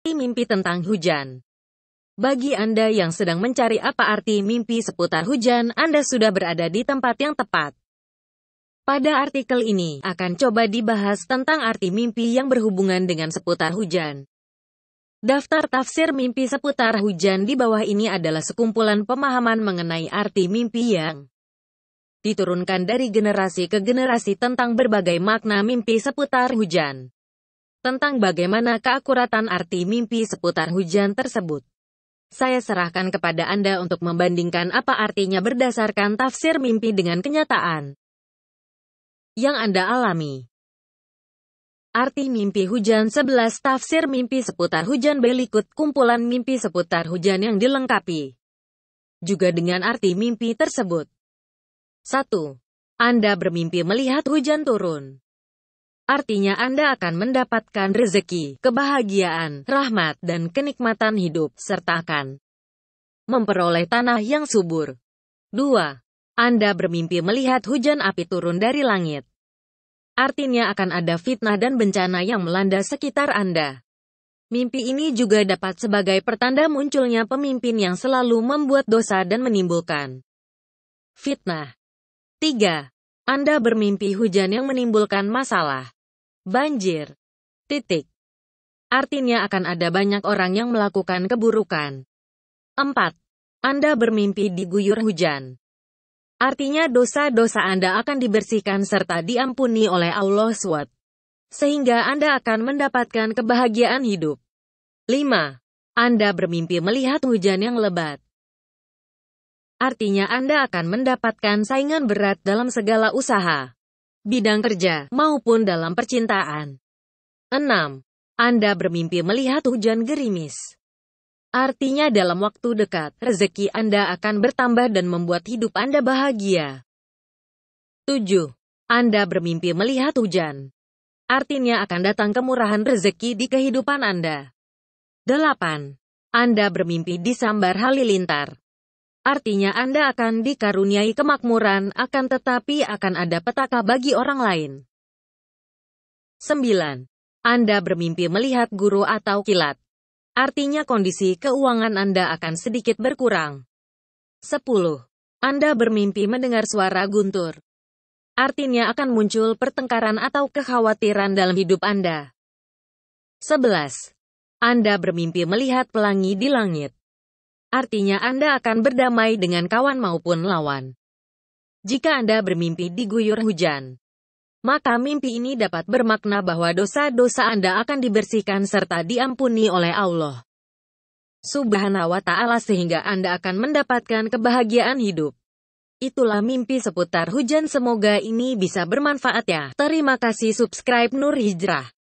Mimpi tentang hujan. Bagi Anda yang sedang mencari apa arti mimpi seputar hujan, Anda sudah berada di tempat yang tepat. Pada artikel ini, akan coba dibahas tentang arti mimpi yang berhubungan dengan seputar hujan. Daftar tafsir mimpi seputar hujan di bawah ini adalah sekumpulan pemahaman mengenai arti mimpi yang diturunkan dari generasi ke generasi tentang berbagai makna mimpi seputar hujan tentang bagaimana keakuratan arti mimpi seputar hujan tersebut. Saya serahkan kepada Anda untuk membandingkan apa artinya berdasarkan tafsir mimpi dengan kenyataan yang Anda alami. Arti mimpi hujan 11 Tafsir mimpi seputar hujan berikut kumpulan mimpi seputar hujan yang dilengkapi. Juga dengan arti mimpi tersebut. 1. Anda bermimpi melihat hujan turun. Artinya Anda akan mendapatkan rezeki, kebahagiaan, rahmat, dan kenikmatan hidup, serta akan memperoleh tanah yang subur. 2. Anda bermimpi melihat hujan api turun dari langit. Artinya akan ada fitnah dan bencana yang melanda sekitar Anda. Mimpi ini juga dapat sebagai pertanda munculnya pemimpin yang selalu membuat dosa dan menimbulkan fitnah. 3. Anda bermimpi hujan yang menimbulkan masalah. Banjir. Titik. Artinya akan ada banyak orang yang melakukan keburukan. 4. Anda bermimpi diguyur hujan. Artinya dosa-dosa Anda akan dibersihkan serta diampuni oleh Allah SWT. Sehingga Anda akan mendapatkan kebahagiaan hidup. 5. Anda bermimpi melihat hujan yang lebat. Artinya Anda akan mendapatkan saingan berat dalam segala usaha bidang kerja, maupun dalam percintaan. 6. Anda bermimpi melihat hujan gerimis. Artinya dalam waktu dekat, rezeki Anda akan bertambah dan membuat hidup Anda bahagia. 7. Anda bermimpi melihat hujan. Artinya akan datang kemurahan rezeki di kehidupan Anda. 8. Anda bermimpi disambar halilintar. Artinya Anda akan dikaruniai kemakmuran, akan tetapi akan ada petaka bagi orang lain. 9. Anda bermimpi melihat guru atau kilat. Artinya kondisi keuangan Anda akan sedikit berkurang. 10. Anda bermimpi mendengar suara guntur. Artinya akan muncul pertengkaran atau kekhawatiran dalam hidup Anda. 11. Anda bermimpi melihat pelangi di langit. Artinya Anda akan berdamai dengan kawan maupun lawan. Jika Anda bermimpi diguyur hujan, maka mimpi ini dapat bermakna bahwa dosa-dosa Anda akan dibersihkan serta diampuni oleh Allah. Subhanahu wa ta'ala sehingga Anda akan mendapatkan kebahagiaan hidup. Itulah mimpi seputar hujan semoga ini bisa bermanfaat ya. Terima kasih subscribe Nur Hijrah.